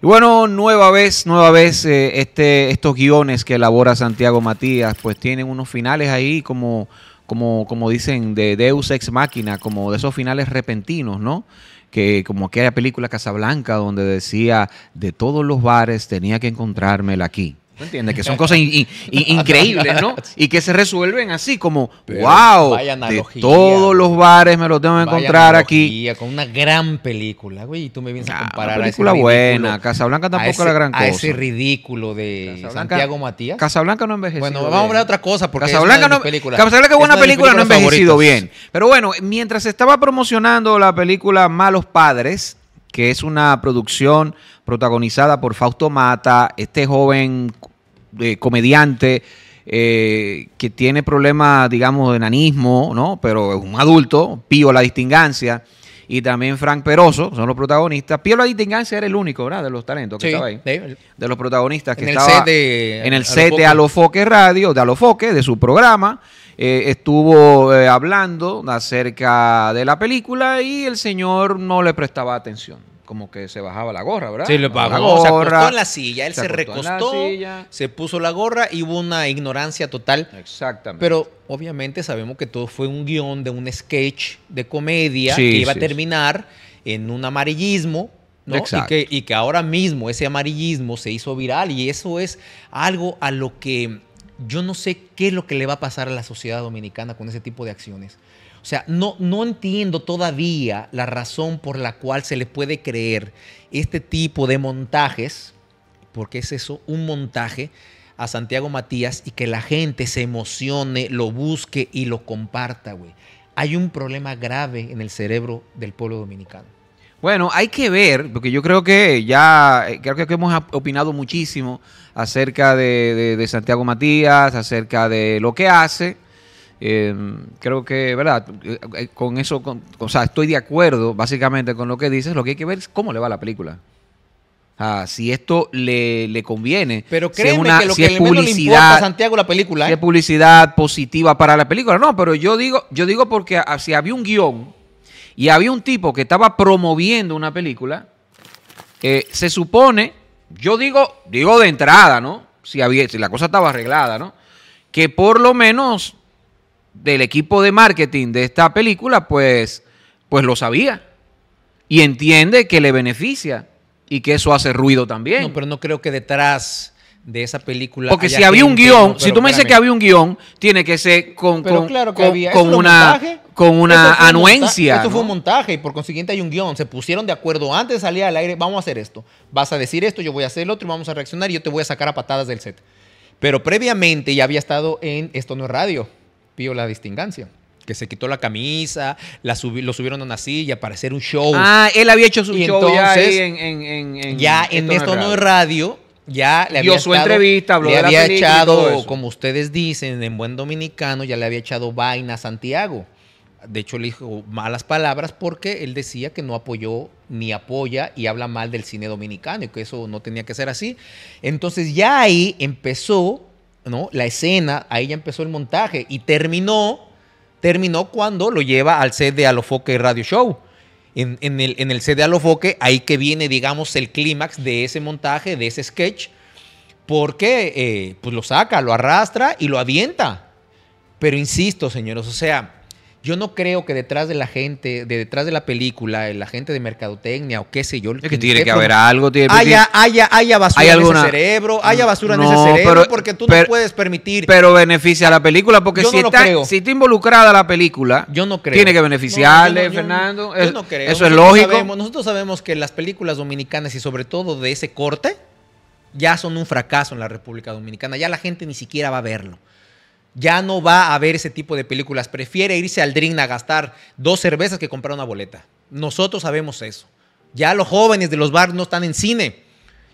Y bueno, nueva vez, nueva vez, eh, este, estos guiones que elabora Santiago Matías, pues tienen unos finales ahí como, como, como dicen, de Deus ex máquina, como de esos finales repentinos, ¿no? que como aquella película Casablanca donde decía, de todos los bares tenía que encontrármela aquí. ¿Me entiendes? Que son cosas increíbles, ¿no? Y que se resuelven así como, wow, de todos los bares me los tengo que encontrar aquí. Con una gran película, güey, y tú me vienes a comparar una película a buena, Casablanca tampoco era gran cosa. A ese ridículo de Santiago Matías. Casablanca no envejeció Bueno, vamos a hablar de otra cosa porque Casablanca es una película. Casablanca es buena película, no ha envejecido bien. Pero bueno, mientras estaba promocionando la película Malos Padres, que es una producción protagonizada por Fausto Mata, este joven eh, comediante eh, que tiene problemas, digamos, de enanismo, ¿no? Pero es un adulto, Pío La Distingancia y también Frank Peroso, son los protagonistas. Pío La Distingancia era el único, ¿verdad? De los talentos que estaba ahí. De, los protagonistas que en el set de, en el set de Alofoque Radio, de Alofoque, de su programa. Eh, estuvo hablando acerca de la película y el señor no le prestaba atención como que se bajaba la gorra, ¿verdad? Sí, le la gorra. Se acostó en la silla, él se, recostó, se puso la gorra y hubo una ignorancia total. Exactamente. Pero obviamente sabemos que todo fue un guión de un sketch de comedia que iba a terminar en un amarillismo. ¿no? Y, que, y que ahora mismo ese amarillismo se hizo viral y eso es algo a lo que yo no sé qué es lo que le va a pasar a la sociedad dominicana con ese tipo de acciones. O sea, no, no entiendo todavía la razón por la cual se le puede creer este tipo de montajes, porque es eso, un montaje a Santiago Matías y que la gente se emocione, lo busque y lo comparta, güey. Hay un problema grave en el cerebro del pueblo dominicano. Bueno, hay que ver, porque yo creo que ya, eh, creo que hemos opinado muchísimo acerca de, de Santiago Matías, acerca de lo que hace, eh, creo que, ¿verdad? Eh, con eso, o sea, estoy de acuerdo básicamente con lo que dices. Lo que hay que ver es cómo le va la película. si esto le, conviene. Pero créeme una, que lo que publicidad, le a Santiago la película. Qué ¿eh? publicidad positiva para la película. No, pero yo digo, yo digo porque si había un guión y había un tipo que estaba promoviendo una película, eh, se supone, yo digo, digo de entrada, ¿no? Si, había, si la cosa estaba arreglada, ¿no? Que por lo menos del equipo de marketing de esta película, pues, pues lo sabía y entiende que le beneficia y que eso hace ruido también. No, pero no creo que detrás de esa película. Porque si había un guión, si tú me dices que había un guión, tiene que ser con, claro con, una, con una anuencia. esto fue un montaje y por consiguiente hay un guión. Se pusieron de acuerdo antes de salir al aire, vamos a hacer esto. Vas a decir esto, yo voy a hacer el otro y vamos a reaccionar y yo te voy a sacar a patadas del set. Pero previamente ya había estado en Esto no es radio. Pío la distingancia que se quitó la camisa, la lo subieron a una silla para hacer un show. Ah, él había hecho su y entonces, ya en, ya en no es radio. ya le había echado, como ustedes dicen, en buen dominicano, ya le había echado vaina a Santiago. De hecho, le dijo malas palabras porque él decía que no apoyó ni apoya y habla mal del cine dominicano y que eso no tenía que ser así. Entonces ya ahí empezó ¿no? la escena, ahí ya empezó el montaje y terminó, terminó cuando lo lleva al set de Alofoque Radio Show. En, el, en el set de Alofoque, ahí que viene, digamos, el clímax de ese montaje, de ese sketch, porque eh, pues lo saca, lo arrastra y lo avienta. Pero insisto, señores, o sea, yo no creo que detrás de la gente, de detrás de la película, la gente de mercadotecnia o qué sé yo. Es que tiene que haber algo. Tiene, haya, haya, basura ¿Hay en ese cerebro, haya basura en ese cerebro, porque tú no puedes permitir. Pero beneficia a la película, porque si, está, si está involucrada la película, yo no creo. Tiene que beneficiarle, Fernando. no creo. Eso es lógico. nosotros sabemos que las películas dominicanas y sobre todo de ese corte ya son un fracaso en la República Dominicana. Ya la gente ni siquiera va a verlo. Ya no va a ver ese tipo de películas. Prefiere irse al drink a gastar dos cervezas que comprar una boleta. Nosotros sabemos eso. Ya los jóvenes de los bars no están en cine.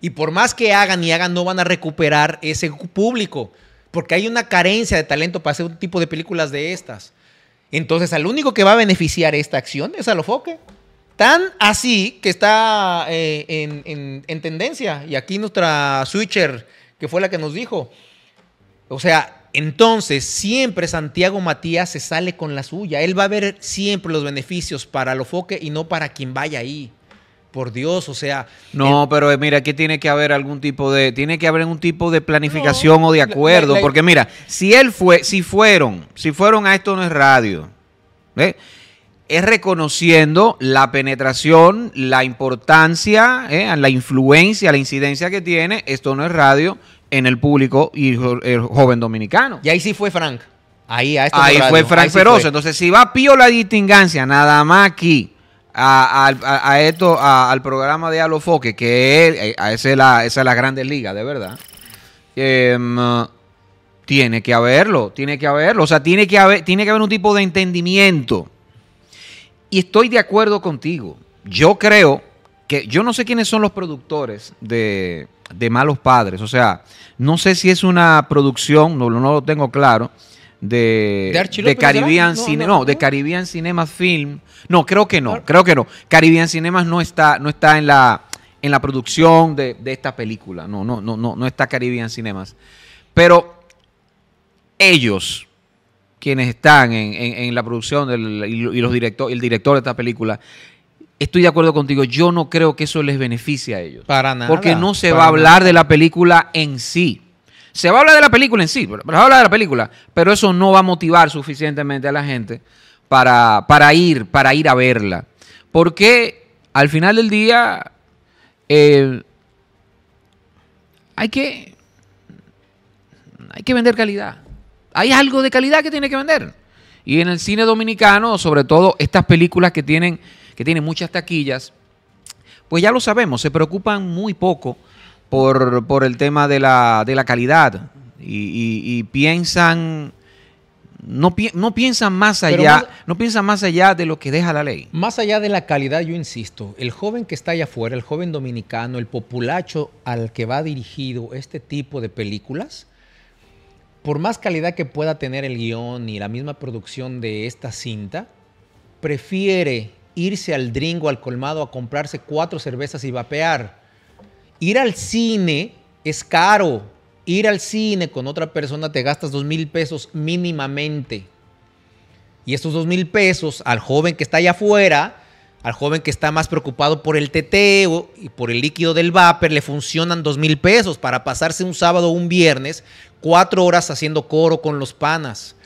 Y por más que hagan y hagan, no van a recuperar ese público. Porque hay una carencia de talento para hacer un tipo de películas de estas. Entonces, al único que va a beneficiar esta acción es al Foque Tan así que está eh, en, en tendencia. Y aquí nuestra switcher, que fue la que nos dijo. O sea, entonces, siempre Santiago Matías se sale con la suya. Él va a ver siempre los beneficios para foques y no para quien vaya ahí. Por Dios, o sea. No, pero eh, mira, aquí tiene que haber algún tipo de. Tiene que haber algún tipo de planificación o de acuerdo. porque mira, si él fue, si fueron, si fueron a esto no es radio. Es reconociendo la penetración, la importancia, ¿eh? la influencia, la incidencia que tiene, esto no es radio en el público y el joven dominicano. Y ahí sí fue Frank. Ahí, a este fue Frank Feroso, Entonces, si va Pío la distingancia, nada más aquí. A, esto, al programa de Alofoque, que es, eh, esa la, grande liga, de verdad. Em, tiene que haberlo, tiene que haberlo. O sea, tiene que tiene que haber un tipo de entendimiento. Y estoy de acuerdo contigo. Yo creo que, yo no sé quiénes son los productores de, de malos padres. O sea, no sé si es una producción, no, lo tengo claro, de, de, Caribbean Cine, no, de Caribbean Cinemas Film. No, creo que no, creo que no. Caribbean Cinemas no está, no está en la en la producción de, esta película. No, no, no, no, no está Caribbean Cinemas. Pero ellos, quienes están en, la producción y, los el director de esta película, estoy de acuerdo contigo, yo no creo que eso les beneficie a ellos. Para nada. Porque no se va a hablar de la película en sí. Se va a hablar de la película en sí, pero va a hablar de la película, pero eso no va a motivar suficientemente a la gente para, ir, para ir a verla. Porque al final del día eh, hay que hay que vender calidad. Hay algo de calidad que tiene que vender. Y en el cine dominicano, sobre todo estas películas que tienen que tiene muchas taquillas, pues ya lo sabemos, se preocupan muy poco por, el tema de la, calidad y, piensan... No, no, piensan más allá, no piensan más allá de lo que deja la ley. Más allá de la calidad, yo insisto, el joven que está allá afuera, el joven dominicano, el populacho al que va dirigido este tipo de películas, por más calidad que pueda tener el guión y la misma producción de esta cinta, prefiere irse al dringo, al colmado, a comprarse cuatro cervezas y vapear. Ir al cine es caro. Ir al cine con otra persona te gastas dos mil pesos mínimamente. Y estos dos mil pesos al joven que está allá afuera, al joven que está más preocupado por el teteo y por el líquido del vapor, le funcionan dos mil pesos para pasarse un sábado o un viernes cuatro horas haciendo coro con los panas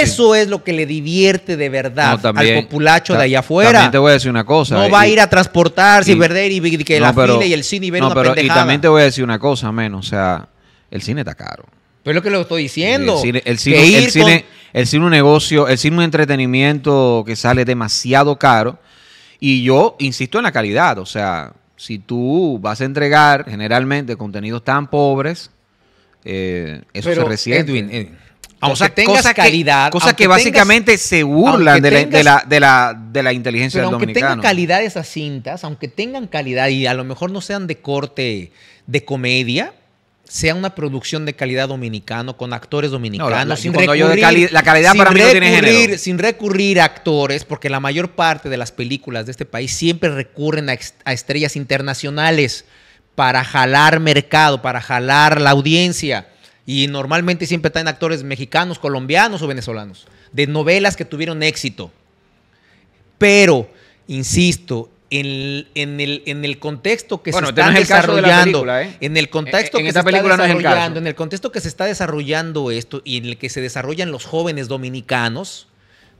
eso es lo que le divierte de verdad al populacho de allá afuera. También te voy a decir una cosa. No va a ir a transportarse y, perder y, que la fila y el cine y ver no, Y también te voy a decir una cosa, menos. O sea, el cine está caro. Pero es lo que lo estoy diciendo. El cine, es un negocio, el cine un entretenimiento que sale demasiado caro. Y yo insisto en la calidad. O sea, si tú vas a entregar generalmente contenidos tan pobres, eh, eso se resiente. O sea, tengas calidad. Que, cosa que básicamente se burlan de, la, de, de, la, inteligencia aunque Aunque tengan calidad esas cintas, aunque tengan calidad y a lo mejor no sean de corte de comedia, sea una producción de calidad dominicano con actores dominicanos. la, sin recurrir, calidad para no Sin recurrir a actores, porque la mayor parte de las películas de este país siempre recurren a estrellas internacionales para jalar mercado, para jalar la audiencia. Y normalmente siempre están actores mexicanos, colombianos o venezolanos, de novelas que tuvieron éxito. Pero, insisto, en, el, contexto que se está desarrollando, en el contexto que se está desarrollando, en el contexto que se está desarrollando esto y en el que se desarrollan los jóvenes dominicanos,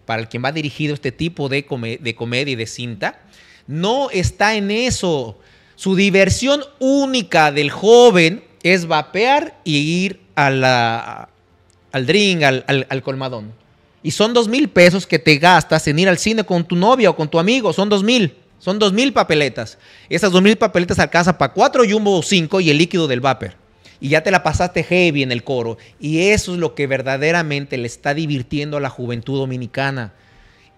para el quien va dirigido este tipo de, de comedia y de cinta, no está en eso. Su diversión única del joven es vapear y ir al drink, al, colmadón. Y son dos mil pesos que te gastas en ir al cine con tu novia o con tu amigo. Son dos mil. Son dos mil papeletas. Esas dos mil papeletas alcanzan para cuatro jumbo o cinco y el líquido del vapor. Y ya te la pasaste heavy en el coro. Y eso es lo que verdaderamente le está divirtiendo a la juventud dominicana.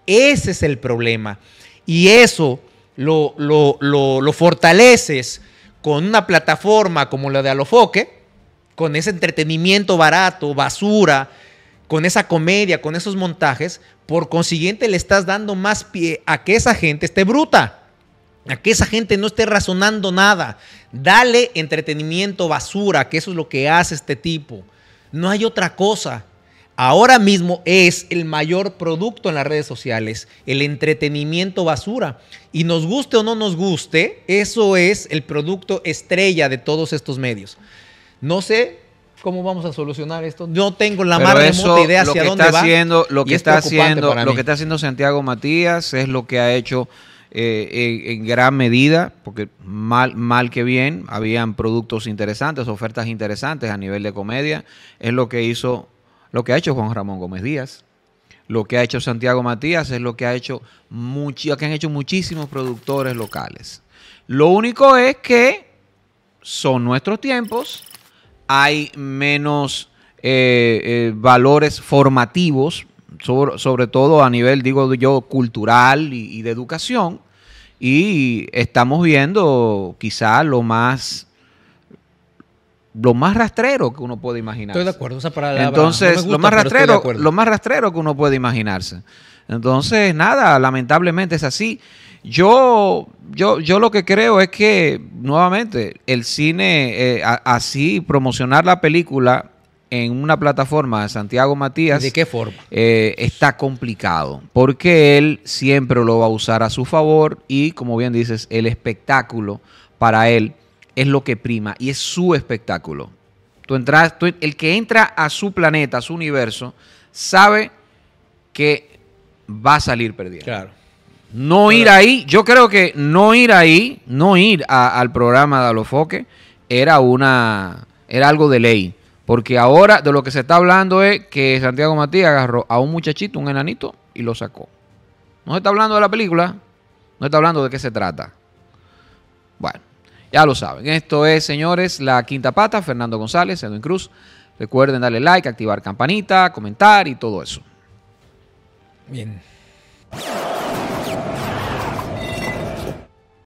Ese es el problema. Y eso lo, lo, lo, lo fortaleces con una plataforma como la de Alofoque con ese entretenimiento barato, basura, con esa comedia, con esos montajes, por consiguiente le estás dando más pie a que esa gente esté bruta, a que esa gente no esté razonando nada. Dale entretenimiento basura, que eso es lo que hace este tipo. No hay otra cosa. Ahora mismo es el mayor producto en las redes sociales, el entretenimiento basura. Y nos guste o no nos guste, eso es el producto estrella de todos estos medios. No sé cómo vamos a solucionar esto. No tengo la más remota idea hacia dónde está Haciendo, lo que está haciendo, lo que está haciendo Santiago Matías es lo que ha hecho eh, eh, en, gran medida, porque mal, mal que bien, habían productos interesantes, ofertas interesantes a nivel de comedia. Es lo que hizo, lo que ha hecho Juan Ramón Gómez Díaz. Lo que ha hecho Santiago Matías es lo que ha hecho que han hecho muchísimos productores locales. Lo único es que son nuestros tiempos hay menos eh, eh, valores formativos, sobre, todo a nivel, digo yo, cultural y, de educación, y estamos viendo quizá lo más lo más rastrero que uno puede imaginarse. Estoy de acuerdo, Entonces, lo más rastrero, lo más rastrero que uno puede imaginarse. Entonces, nada, lamentablemente es así. Yo, yo, yo lo que creo es que, nuevamente, el cine, eh, así promocionar la película en una plataforma de Santiago Matías. ¿De qué forma? Eh, está complicado, porque él siempre lo va a usar a su favor y, como bien dices, el espectáculo para él es lo que prima y es su espectáculo. Tú entras, el que entra a su planeta, a su universo, sabe que va a salir perdiendo. Claro. No ir ahí, yo creo que no ir ahí, no ir al programa de Alofoque era una era algo de ley, porque ahora de lo que se está hablando es que Santiago Matías agarró a un muchachito, un enanito y lo sacó. No se está hablando de la película, no está hablando de qué se trata. Bueno, ya lo saben. Esto es, señores, la quinta pata, Fernando González, Edwin Cruz. Recuerden darle like, activar campanita, comentar y todo eso. Bien.